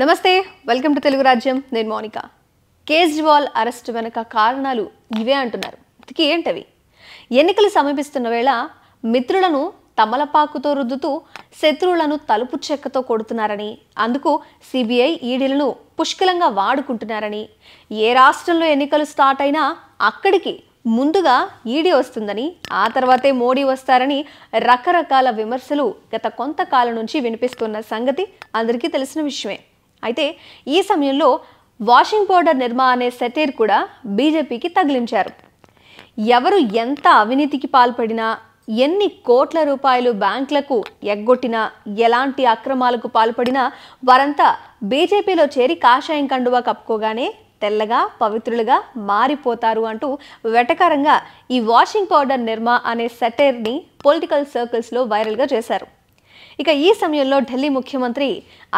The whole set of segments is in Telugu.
నమస్తే వెల్కమ్ టు తెలుగు రాజ్యం నేను మౌనిక కేజ్రీవాల్ అరెస్ట్ వెనక కారణాలు ఇవే అంటున్నారు ఇంతకీ ఏంటవి ఎన్నికలు సమీపిస్తున్న వేళ మిత్రులను తమలపాకుతో రుద్దుతూ శత్రువులను తలుపు చెక్కతో కొడుతున్నారని అందుకు సిబిఐ ఈడీలను పుష్కలంగా వాడుకుంటున్నారని ఏ రాష్ట్రంలో ఎన్నికలు స్టార్ట్ అయినా అక్కడికి ముందుగా ఈడీ వస్తుందని ఆ తర్వాతే మోడీ వస్తారని రకరకాల విమర్శలు గత కొంతకాలం నుంచి వినిపిస్తున్న సంగతి అందరికీ తెలిసిన విషయమే అయితే ఈ సమయంలో వాషింగ్ పౌడర్ నిర్మా అనే సెటైర్ కూడా బీజేపీకి తగిలించారు ఎవరు ఎంత అవినీతికి పాల్పడినా ఎన్ని కోట్ల రూపాయలు బ్యాంకులకు ఎగ్గొట్టినా ఎలాంటి అక్రమాలకు పాల్పడినా వారంతా బీజేపీలో చేరి కాషాయం కండువా కప్పుకోగానే తెల్లగా పవిత్రులుగా మారిపోతారు అంటూ వెటకారంగా ఈ వాషింగ్ పౌడర్ నిర్మా అనే సెటైర్ని పొలిటికల్ సర్కిల్స్లో వైరల్గా చేశారు ఇక ఈ సమయంలో ఢిల్లీ ముఖ్యమంత్రి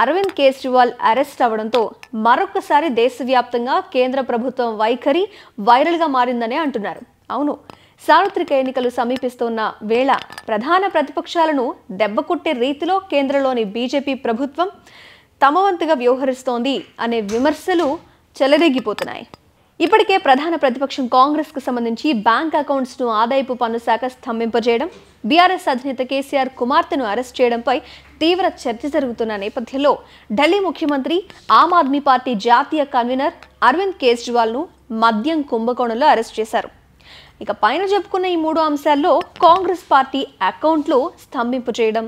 అరవింద్ కేజ్రీవాల్ అరెస్ట్ అవ్వడంతో మరొకసారి దేశవ్యాప్తంగా కేంద్ర ప్రభుత్వం వైఖరి వైరల్గా మారిందనే అంటున్నారు అవును సార్వత్రిక ఎన్నికలు సమీపిస్తున్న వేళ ప్రధాన ప్రతిపక్షాలను దెబ్బకొట్టే రీతిలో కేంద్రంలోని బీజేపీ ప్రభుత్వం తమవంతుగా వ్యవహరిస్తోంది అనే విమర్శలు చెలరేగిపోతున్నాయి ఇప్పటికే ప్రధాన ప్రతిపక్షం కాంగ్రెస్కు సంబంధించి బ్యాంక్ అకౌంట్స్ను ఆదాయపు పన్ను శాఖ స్తంభింపజేయడం బీఆర్ఎస్ అధినేత కేసీఆర్ కుమార్తెను అరెస్ట్ చేయడంపై తీవ్ర చర్చ జరుగుతున్న నేపథ్యంలో ఢిల్లీ ముఖ్యమంత్రి ఆమ్ ఆద్మీ పార్టీ జాతీయ కన్వీనర్ అరవింద్ కేజ్రీవాల్ను మద్యం కుంభకోణంలో అరెస్ట్ చేశారు ఇక పైన చెప్పుకున్న ఈ మూడు అంశాల్లో కాంగ్రెస్ పార్టీ అకౌంట్లు స్తంభింపు చేయడం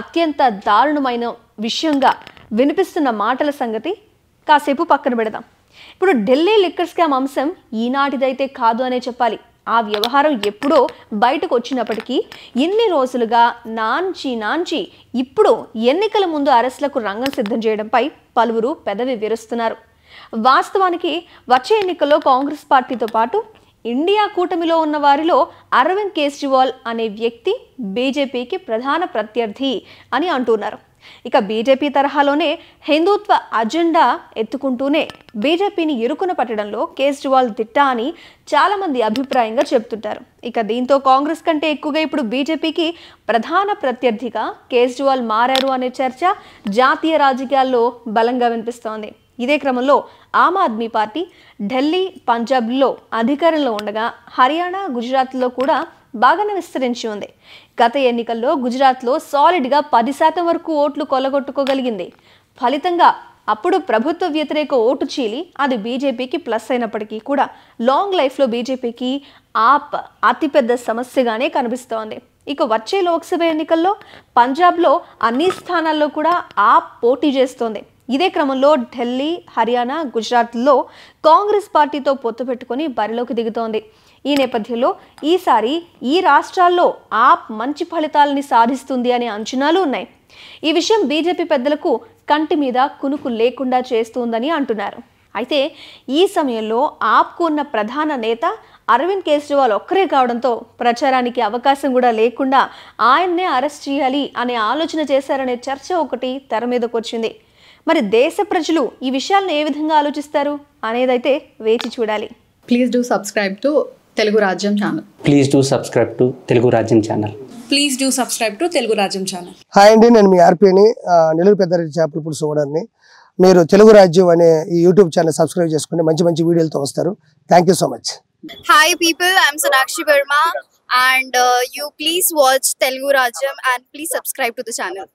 అత్యంత దారుణమైన విషయంగా వినిపిస్తున్న మాటల సంగతి కాసేపు పక్కన పెడదాం ఇప్పుడు ఢిల్లీ లిక్కర్ స్కామ్ అంశం ఈనాటిదైతే కాదు అనే చెప్పాలి ఆ వ్యవహారం ఎప్పుడో బయటకు వచ్చినప్పటికీ ఇన్ని రోజులుగా నాంచి నాంచి ఇప్పుడు ఎన్నికల ముందు అరెస్టులకు రంగం సిద్ధం చేయడంపై పలువురు పెదవి విరుస్తున్నారు వాస్తవానికి వచ్చే ఎన్నికల్లో కాంగ్రెస్ పార్టీతో పాటు ఇండియా కూటమిలో ఉన్న వారిలో అరవింద్ కేజ్రీవాల్ అనే వ్యక్తి బీజేపీకి ప్రధాన ప్రత్యర్థి అని అంటున్నారు ఇక బీజేపీ తరహాలోనే హిందుత్వ అజెండా ఎత్తుకుంటూనే బీజేపీని ఇరుకున పట్టడంలో కేజ్రీవాల్ దిట్ట అని చాలామంది అభిప్రాయంగా చెబుతుంటారు ఇక దీంతో కాంగ్రెస్ కంటే ఎక్కువగా ఇప్పుడు బీజేపీకి ప్రధాన ప్రత్యర్థిగా కేజ్రీవాల్ మారారు అనే చర్చ జాతీయ రాజకీయాల్లో బలంగా వినిపిస్తోంది ఇదే క్రమంలో ఆమ్ ఆద్మీ పార్టీ ఢిల్లీ పంజాబ్లో అధికారంలో ఉండగా హర్యానా గుజరాత్లో కూడా బాగానే విస్తరించి ఉంది గత ఎన్నికల్లో గుజరాత్లో సాలిడ్గా పది శాతం వరకు ఓట్లు కొలగొట్టుకోగలిగింది ఫలితంగా అప్పుడు ప్రభుత్వ వ్యతిరేక ఓటు చీలి అది బీజేపీకి ప్లస్ అయినప్పటికీ కూడా లాంగ్ లైఫ్లో బీజేపీకి ఆప్ అతిపెద్ద సమస్యగానే కనిపిస్తోంది ఇక వచ్చే లోక్సభ ఎన్నికల్లో పంజాబ్లో అన్ని స్థానాల్లో కూడా ఆప్ పోటీ చేస్తోంది ఇదే క్రమంలో ఢిల్లీ హర్యానా గుజరాత్లో కాంగ్రెస్ పార్టీతో పొత్తు పెట్టుకుని బరిలోకి దిగుతోంది ఈ నేపథ్యంలో ఈసారి ఈ రాష్ట్రాల్లో ఆప్ మంచి ఫలితాలని సాధిస్తుంది అనే అంచనాలు ఉన్నాయి ఈ విషయం బీజేపీ పెద్దలకు కంటి మీద కునుకు లేకుండా చేస్తుందని అంటున్నారు అయితే ఈ సమయంలో ఆప్కు ఉన్న ప్రధాన నేత అరవింద్ కేజ్రీవాల్ ఒక్కరే కావడంతో ప్రచారానికి అవకాశం కూడా లేకుండా ఆయన్నే అరెస్ట్ చేయాలి అనే ఆలోచన చేశారనే చర్చ ఒకటి తెర మీదకొచ్చింది మరి దేశ ప్రజలు ఈ విషయాలను ఏ విధంగా ఆలోచిస్తారు అనేదైతే వేచి చూడాలి please do subscribe to Telugu Rajyam channel please do subscribe to Telugu Rajyam channel please do subscribe to Telugu Rajyam channel hi అండి నేను మీ ఆర్పిని నెల్లూరు పెద్దరెడ్డి చేపలు పులుసు చూడండి మీరు తెలుగు రాజ్యం అనే ఈ యూట్యూబ్ ఛానల్ సబ్స్క్రైబ్ చేసుకుని మంచి మంచి వీడియోలతో వస్తారు thank you so much hi people I'm Sonakshi Varma and you please watch Telugu Rajyam and please subscribe to the channel